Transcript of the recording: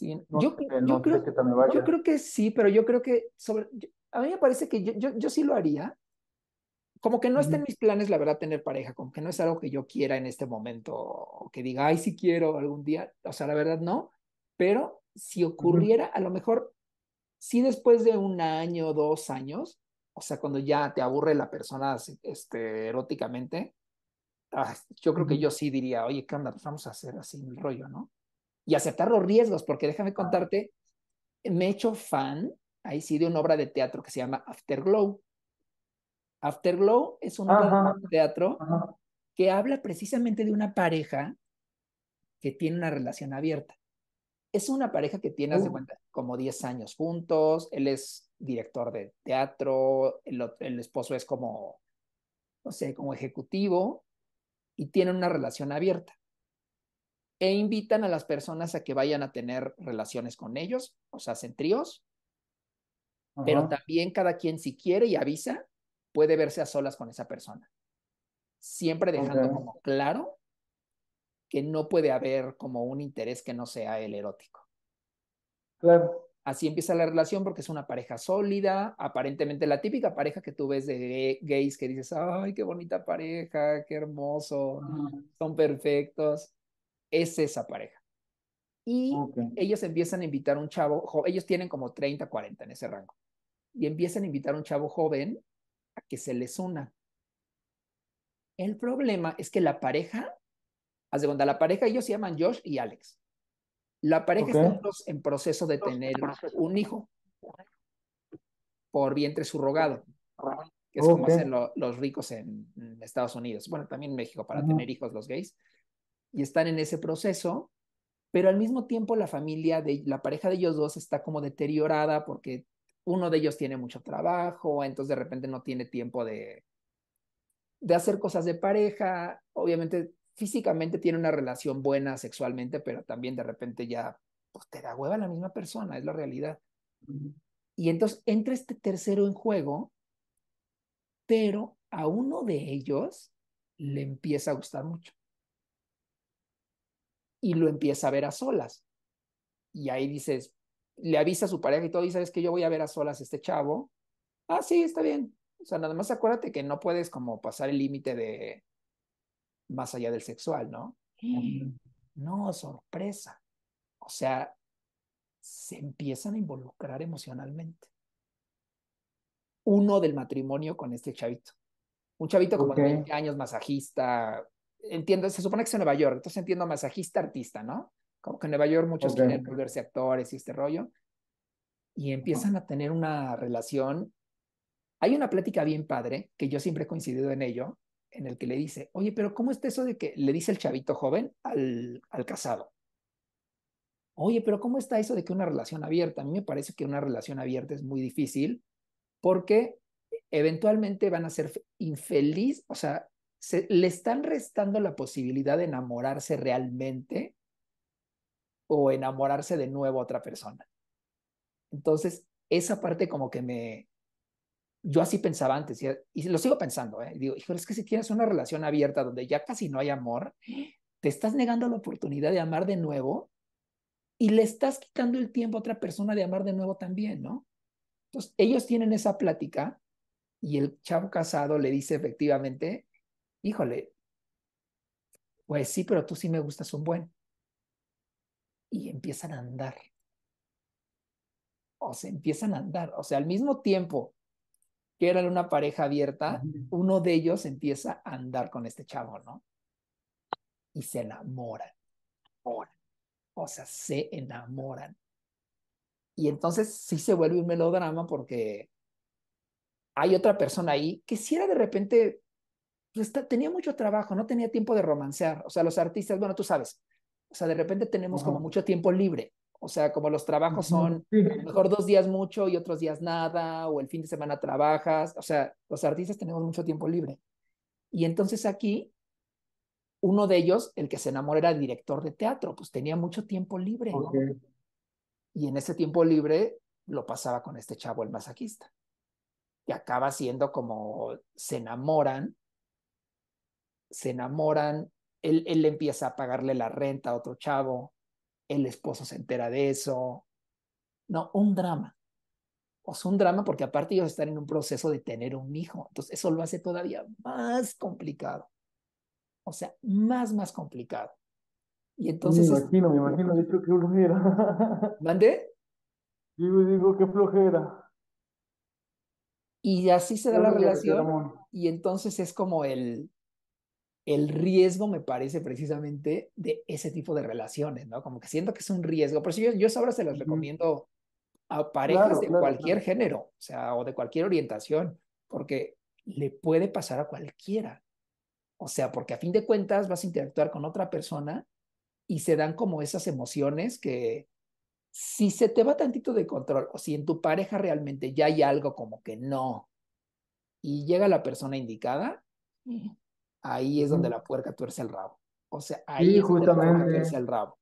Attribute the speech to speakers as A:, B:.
A: yo, yo, creo, que sí, pero yo creo que sobre, a mí me parece que yo, yo, sí lo haría. Como que no está en mis planes, la verdad, tener pareja, como que no es algo que yo quiera en este momento, que diga, ay, sí quiero algún día, o sea, la verdad no, pero si ocurriera, a lo mejor, sí después de un año, dos años, o sea, cuando ya te aburre la persona este, eróticamente, ah, yo creo que yo sí diría, oye, ¿qué onda? Pues vamos a hacer así el rollo, ¿no? y aceptar los riesgos, porque déjame contarte, me he hecho fan, ahí sí, de una obra de teatro que se llama Afterglow. Afterglow es una obra de teatro que habla precisamente de una pareja que tiene una relación abierta. Es una pareja que tiene, hace uh. cuenta, como 10 años juntos, él es director de teatro, el, el esposo es como, no sé, como ejecutivo, y tienen una relación abierta e invitan a las personas a que vayan a tener relaciones con ellos, o sea, hacen tríos, pero también cada quien si quiere y avisa, puede verse a solas con esa persona. Siempre dejando como claro que no puede haber como un interés que no sea el erótico. Claro. Así empieza la relación porque es una pareja sólida, aparentemente la típica pareja que tú ves de gays que dices, ay, qué bonita pareja, qué hermoso, son perfectos es esa pareja. Y ellos empiezan a invitar a un chavo, ellos tienen como 30, 40 en ese rango, y empiezan a invitar a un chavo joven a que se les una. El problema es que la pareja, a segunda la pareja, ellos se llaman Josh y Alex. La pareja está en proceso de tener un hijo por vientre surrogado, que es como hacen los ricos en Estados Unidos, bueno, también en México, para tener hijos los gays y están en ese proceso, pero al mismo tiempo la familia de la pareja de ellos dos está como deteriorada porque uno de ellos tiene mucho trabajo, entonces de repente no tiene tiempo de, de hacer cosas de pareja, obviamente físicamente tiene una relación buena sexualmente, pero también de repente ya pues, te da hueva la misma persona, es la realidad. Y entonces entra este tercero en juego, pero a uno de ellos le empieza a gustar mucho y lo empieza a ver a solas. Y ahí dices, le avisa a su pareja y todo, y es que yo voy a ver a solas a este chavo. Ah, sí, está bien. O sea, nada más acuérdate que no puedes como pasar el límite de más allá del sexual, ¿no? No, sorpresa. O sea, se empiezan a involucrar emocionalmente. Uno del matrimonio con este chavito. Un chavito como de 20 años, masajista, entiendo, se supone que es en Nueva York, entonces entiendo masajista, artista, ¿no? Como que en Nueva York muchos tienen quieren actores y este rollo. Y empiezan a tener una relación. Hay una plática bien padre, que yo siempre he coincidido en ello, en el que le dice, oye, pero ¿cómo está eso de que le dice el chavito joven al, al casado? Oye, pero ¿cómo está eso de que una relación abierta? A mí me parece que una relación abierta es muy difícil porque eventualmente van a ser infeliz, o sea, le están restando la posibilidad de enamorarse realmente o enamorarse de nuevo a otra persona. Entonces, esa parte como que me... Yo así pensaba antes y, lo sigo pensando, ¿eh? Digo, hijo, es que si tienes una relación abierta donde ya casi no hay amor, te estás negando la oportunidad de amar de nuevo y le estás quitando el tiempo a otra persona de amar de nuevo también, ¿no? Entonces, ellos tienen esa plática y el chavo casado le dice efectivamente, híjole, pues sí, pero tú sí me gustas un buen. Y empiezan a andar. O se empiezan a andar. O sea, al mismo tiempo que eran una pareja abierta, uno de ellos empieza a andar con este chavo, ¿no? Y se enamoran. O sea, se enamoran. Y entonces sí se vuelve un melodrama porque hay otra persona ahí que si era de repente pues, tenía mucho trabajo, no tenía tiempo de romancear. O sea, los artistas, bueno, tú sabes, o sea, de repente tenemos como mucho tiempo libre. O sea, como los trabajos son a lo mejor dos días mucho y otros días nada, o el fin de semana trabajas. O sea, los artistas tenemos mucho tiempo libre. Y entonces aquí, uno de ellos, el que se enamora era director de teatro, pues tenía mucho tiempo libre. Y en ese tiempo libre lo pasaba con este chavo, el masaquista, que acaba siendo como se enamoran se enamoran, él, él empieza a pagarle la renta a otro chavo, el esposo se entera de eso. No, un drama. O sea, un drama porque aparte ellos están en un proceso de tener un hijo. Entonces eso lo hace todavía más complicado. O sea, más, más complicado. Y entonces... Me imagino, me imagino, de hecho, qué flojera. ¿Mande? Digo, digo, qué flojera. Y así se da la relación. Y entonces es como el el riesgo me parece precisamente de ese tipo de relaciones, ¿no? Como que siento que es un riesgo. Por eso yo, ahora se las recomiendo a parejas de cualquier género, o sea, o de cualquier orientación, porque le puede pasar a cualquiera. O sea, porque a fin de cuentas vas a interactuar con otra persona y se dan como esas emociones que si se te va tantito de control o si en tu pareja realmente ya hay algo como que no y llega la persona indicada, ahí es donde la puerca tuerce el rabo. O sea, ahí es donde la tuerce el rabo.